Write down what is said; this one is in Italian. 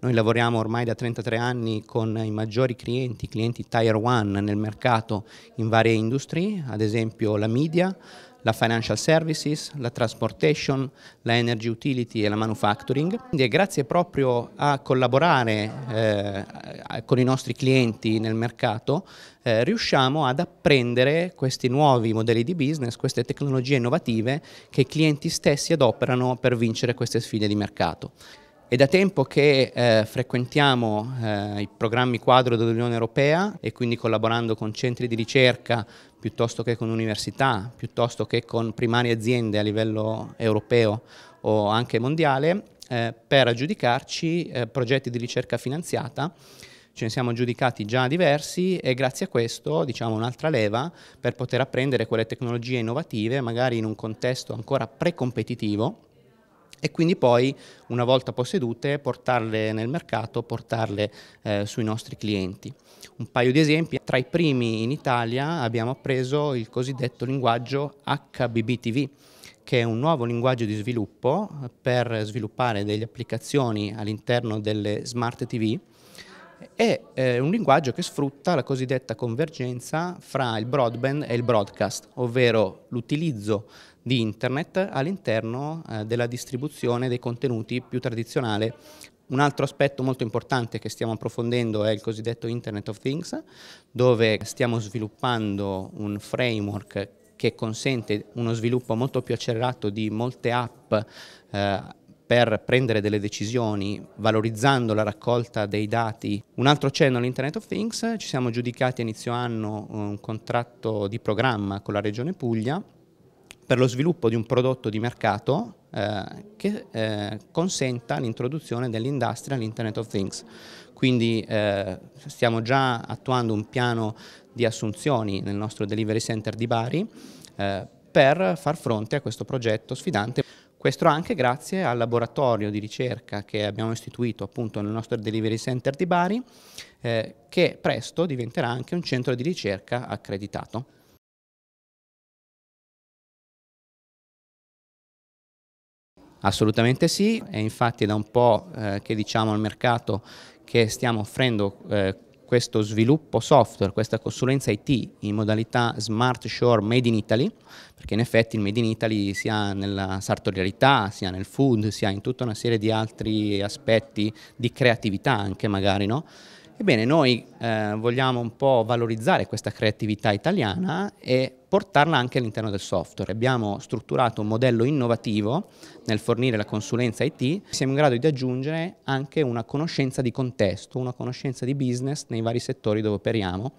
Noi lavoriamo ormai da 33 anni con i maggiori clienti, clienti tier one nel mercato in varie industrie, ad esempio la media, la financial services, la transportation, la energy utility e la manufacturing. Quindi è grazie proprio a collaborare eh, con i nostri clienti nel mercato eh, riusciamo ad apprendere questi nuovi modelli di business, queste tecnologie innovative che i clienti stessi adoperano per vincere queste sfide di mercato. È da tempo che eh, frequentiamo eh, i programmi quadro dell'Unione Europea e quindi collaborando con centri di ricerca piuttosto che con università, piuttosto che con primarie aziende a livello europeo o anche mondiale, eh, per aggiudicarci eh, progetti di ricerca finanziata ce ne siamo giudicati già diversi e grazie a questo diciamo un'altra leva per poter apprendere quelle tecnologie innovative magari in un contesto ancora pre-competitivo e quindi poi una volta possedute portarle nel mercato, portarle eh, sui nostri clienti. Un paio di esempi, tra i primi in Italia abbiamo appreso il cosiddetto linguaggio HBBTV che è un nuovo linguaggio di sviluppo per sviluppare delle applicazioni all'interno delle smart TV è eh, un linguaggio che sfrutta la cosiddetta convergenza fra il broadband e il broadcast, ovvero l'utilizzo di internet all'interno eh, della distribuzione dei contenuti più tradizionale. Un altro aspetto molto importante che stiamo approfondendo è il cosiddetto Internet of Things, dove stiamo sviluppando un framework che consente uno sviluppo molto più accelerato di molte app eh, per prendere delle decisioni valorizzando la raccolta dei dati. Un altro cenno all'Internet of Things, ci siamo giudicati a inizio anno eh, un contratto di programma con la Regione Puglia per lo sviluppo di un prodotto di mercato eh, che eh, consenta l'introduzione dell'industria all'Internet of Things. Quindi eh, stiamo già attuando un piano di assunzioni nel nostro delivery center di Bari eh, per far fronte a questo progetto sfidante. Questo anche grazie al laboratorio di ricerca che abbiamo istituito appunto nel nostro Delivery Center di Bari, eh, che presto diventerà anche un centro di ricerca accreditato. Assolutamente sì, è infatti da un po' eh, che diciamo al mercato che stiamo offrendo eh, questo sviluppo software, questa consulenza IT in modalità smart shore made in Italy, perché in effetti il made in Italy sia nella sartorialità, sia nel food, sia in tutta una serie di altri aspetti di creatività anche magari, no? Ebbene, noi eh, vogliamo un po' valorizzare questa creatività italiana e portarla anche all'interno del software. Abbiamo strutturato un modello innovativo nel fornire la consulenza IT, siamo in grado di aggiungere anche una conoscenza di contesto, una conoscenza di business nei vari settori dove operiamo